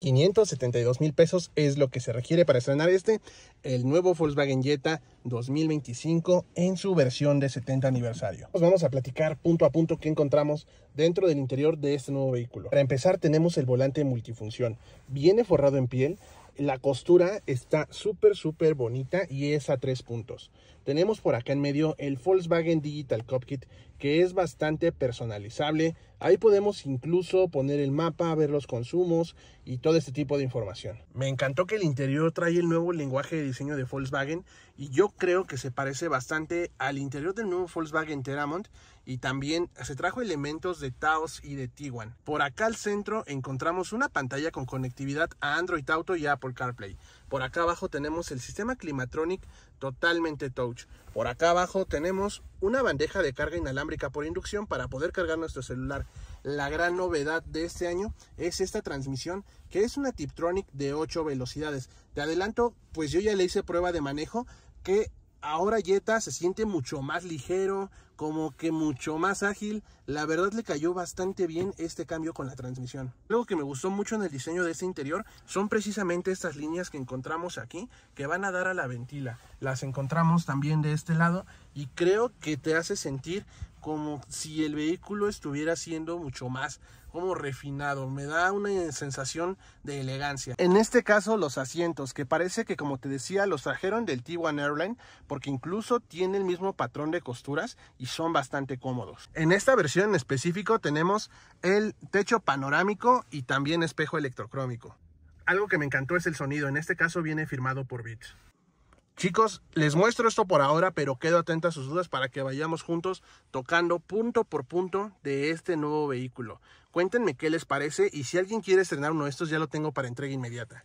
572 mil pesos es lo que se requiere para estrenar este, el nuevo Volkswagen Jetta 2025 en su versión de 70 aniversario. vamos a platicar punto a punto qué encontramos dentro del interior de este nuevo vehículo. Para empezar tenemos el volante multifunción, viene forrado en piel la costura está súper, súper bonita y es a tres puntos. Tenemos por acá en medio el Volkswagen Digital Cockpit que es bastante personalizable. Ahí podemos incluso poner el mapa, ver los consumos y todo este tipo de información. Me encantó que el interior trae el nuevo lenguaje de diseño de Volkswagen y yo creo que se parece bastante al interior del nuevo Volkswagen Teramont y también se trajo elementos de Taos y de Tiguan. Por acá al centro encontramos una pantalla con conectividad a Android Auto y Apple CarPlay. Por acá abajo tenemos el sistema Climatronic totalmente touch. Por acá abajo tenemos una bandeja de carga inalámbrica por inducción para poder cargar nuestro celular. La gran novedad de este año es esta transmisión que es una Tiptronic de 8 velocidades. Te adelanto, pues yo ya le hice prueba de manejo que Ahora Jetta se siente mucho más ligero, como que mucho más ágil. La verdad le cayó bastante bien este cambio con la transmisión. Algo que me gustó mucho en el diseño de este interior son precisamente estas líneas que encontramos aquí, que van a dar a la ventila. Las encontramos también de este lado y creo que te hace sentir como si el vehículo estuviera siendo mucho más como refinado, me da una sensación de elegancia. En este caso los asientos, que parece que como te decía los trajeron del T1 Airline, porque incluso tiene el mismo patrón de costuras y son bastante cómodos. En esta versión en específico tenemos el techo panorámico y también espejo electrocrómico. Algo que me encantó es el sonido, en este caso viene firmado por Beats. Chicos, les muestro esto por ahora, pero quedo atento a sus dudas para que vayamos juntos tocando punto por punto de este nuevo vehículo. Cuéntenme qué les parece y si alguien quiere estrenar uno de estos ya lo tengo para entrega inmediata.